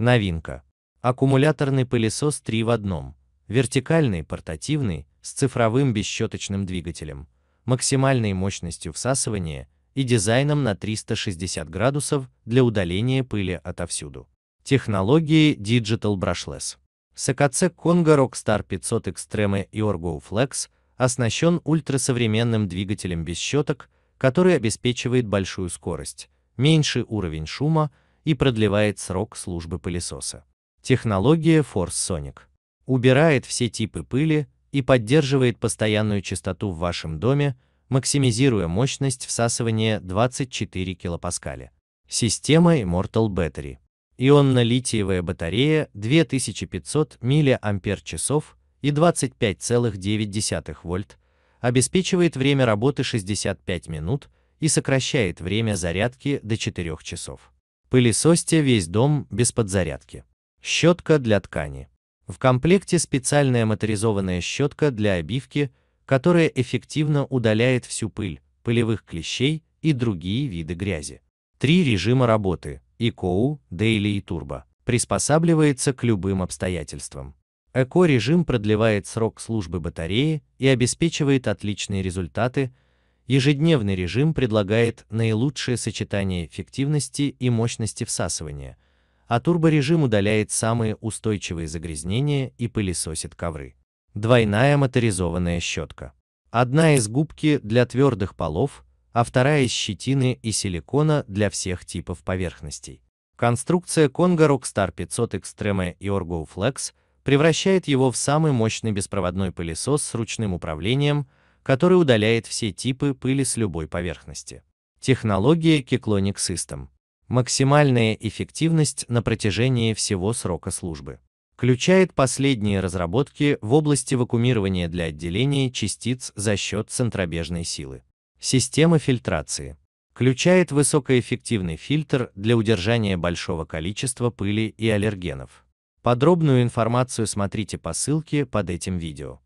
Новинка. Аккумуляторный пылесос 3 в одном. Вертикальный, портативный, с цифровым бесщеточным двигателем, максимальной мощностью всасывания и дизайном на 360 градусов для удаления пыли отовсюду. Технологии Digital Brushless. Сакацек Конго Rockstar 500 Extreme и Orgo Flex оснащен ультрасовременным двигателем без щеток, который обеспечивает большую скорость, меньший уровень шума и продлевает срок службы пылесоса. Технология Force Sonic убирает все типы пыли и поддерживает постоянную частоту в вашем доме, максимизируя мощность всасывания 24 килопаскаля. Система Immortal Battery. Ионно-литиевая батарея 2500 мАч и 25,9 вольт обеспечивает время работы 65 минут и сокращает время зарядки до 4 часов пылесосьте весь дом без подзарядки. Щетка для ткани. В комплекте специальная моторизованная щетка для обивки, которая эффективно удаляет всю пыль, пылевых клещей и другие виды грязи. Три режима работы – Eco, Daily и Turbo – приспосабливается к любым обстоятельствам. ЭКО-режим продлевает срок службы батареи и обеспечивает отличные результаты – Ежедневный режим предлагает наилучшее сочетание эффективности и мощности всасывания, а турборежим удаляет самые устойчивые загрязнения и пылесосит ковры. Двойная моторизованная щетка. Одна из губки для твердых полов, а вторая из щетины и силикона для всех типов поверхностей. Конструкция Conga Rockstar 500 Extreme и Orgo Flex превращает его в самый мощный беспроводной пылесос с ручным управлением – который удаляет все типы пыли с любой поверхности. Технология Kiklonic System. Максимальная эффективность на протяжении всего срока службы. Включает последние разработки в области вакуумирования для отделения частиц за счет центробежной силы. Система фильтрации. Включает высокоэффективный фильтр для удержания большого количества пыли и аллергенов. Подробную информацию смотрите по ссылке под этим видео.